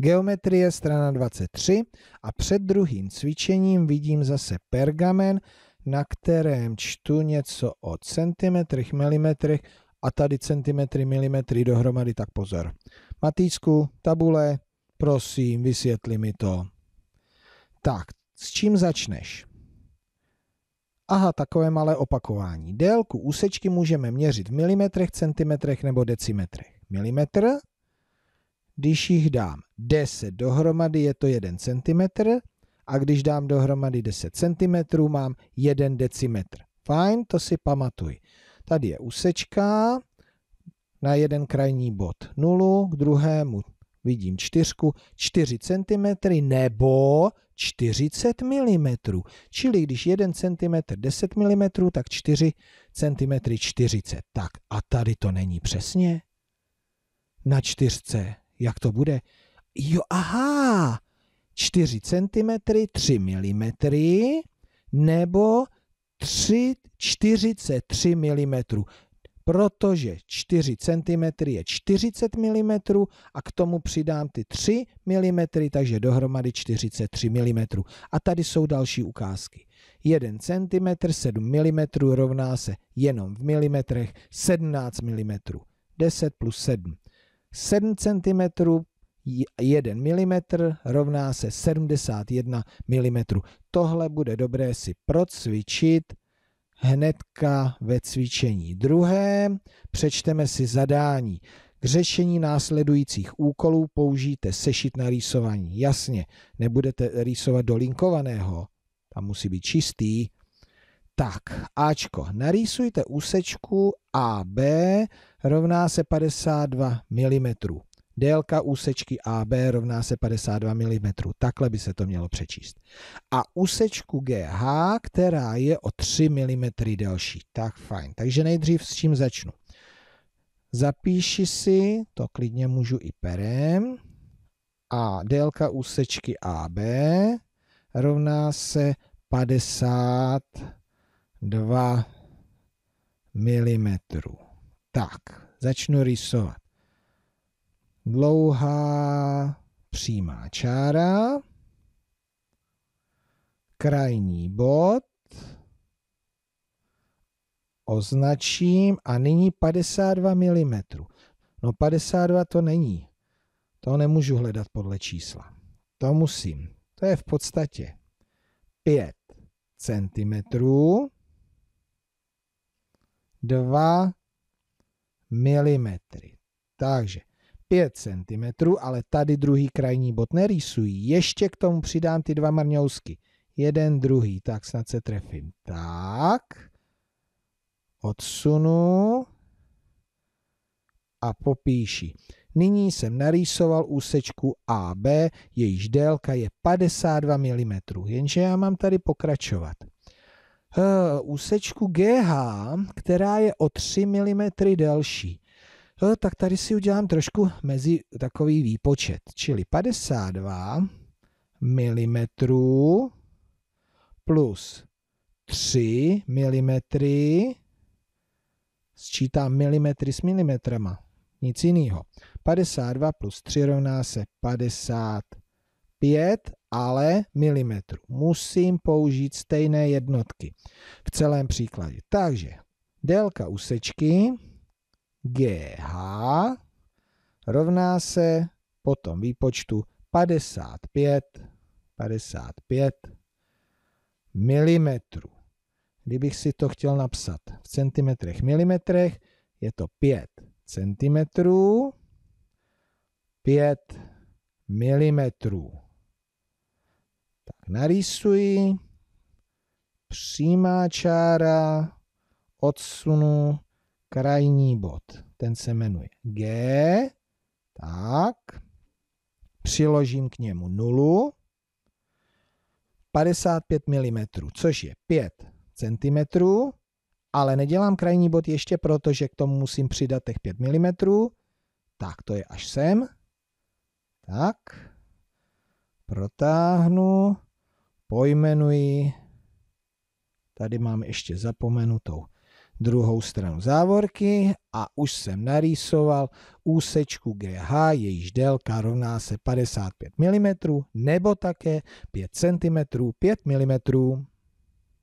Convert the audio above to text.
Geometrie strana 23 a před druhým cvičením vidím zase pergamen, na kterém čtu něco o centimetrech, milimetrech a tady centimetry, milimetry dohromady, tak pozor. Matýcku, tabule, prosím, vysvětli mi to. Tak, s čím začneš? Aha, takové malé opakování. Délku úsečky můžeme měřit v milimetrech, centimetrech nebo decimetrech. Milimetr když jich dám 10 dohromady, je to 1 cm a když dám dohromady 10 cm, mám 1 decimetr. Fajn, to si pamatuj. Tady je úsečka na jeden krajní bod 0, k druhému vidím 4, 4 cm nebo 40 mm. Čili když 1 cm 10 mm, tak 4 cm 40. Tak a tady to není přesně? Na čtyřce jak to bude. Jo, aha, 4 cm, 3 mm, nebo 3, 43 mm, protože 4 cm je 40 mm a k tomu přidám ty 3 mm, takže dohromady 43 mm. A tady jsou další ukázky. 1 cm 7 mm rovná se jenom v milimetrech 17 mm. 10 plus 7. 7 cm 1 mm rovná se 71 mm. Tohle bude dobré si procvičit hnedka ve cvičení druhém. Přečteme si zadání. K řešení následujících úkolů použijte sešit na rýsování. Jasně, nebudete rýsovat do linkovaného, tam musí být čistý, tak, Ačko. Narýsujte úsečku AB rovná se 52 mm. Délka úsečky AB rovná se 52 mm. Takhle by se to mělo přečíst. A úsečku GH, která je o 3 mm delší. Tak fajn. Takže nejdřív s čím začnu. Zapíši si, to klidně můžu i perem, a délka úsečky AB rovná se 50 2 mm. Tak, začnu rysovat. Dlouhá přímá čára, krajní bod, označím a nyní 52 mm. No 52 to není. To nemůžu hledat podle čísla. To musím. To je v podstatě 5 centimetrů 2 mm. Takže 5 cm, ale tady druhý krajní bod nerýsují. Ještě k tomu přidám ty dva marňousky. Jeden, druhý, tak snad se trefím. Tak, odsunu a popíši. Nyní jsem narýsoval úsečku AB, jejíž délka je 52 mm, jenže já mám tady pokračovat uh, eh, úsečku GH, která je o 3 mm delší. No, tak tady si udělám trošku mezi takový výpočet, čili 52 mm plus 3 mm, sčítám milimetry s milimetrama, nic jiného. 52 plus 3 rovná se 55 ale milimetru. Musím použít stejné jednotky v celém příkladě. Takže délka úsečky GH rovná se potom výpočtu 55, 55 milimetrů. Kdybych si to chtěl napsat v centimetrech, milimetrech, je to 5 centimetrů, 5 milimetrů. Tak narýsuji, přímá čára, odsunu krajní bod. Ten se jmenuje G. Tak. Přiložím k němu nulu. 55 mm, což je 5 cm, ale nedělám krajní bod ještě proto, že k tomu musím přidat těch 5 mm. Tak to je až sem. Tak. Protáhnu pojmenuji, tady mám ještě zapomenutou druhou stranu závorky a už jsem narýsoval úsečku GH, jejíž délka rovná se 55 mm nebo také 5 cm 5 mm.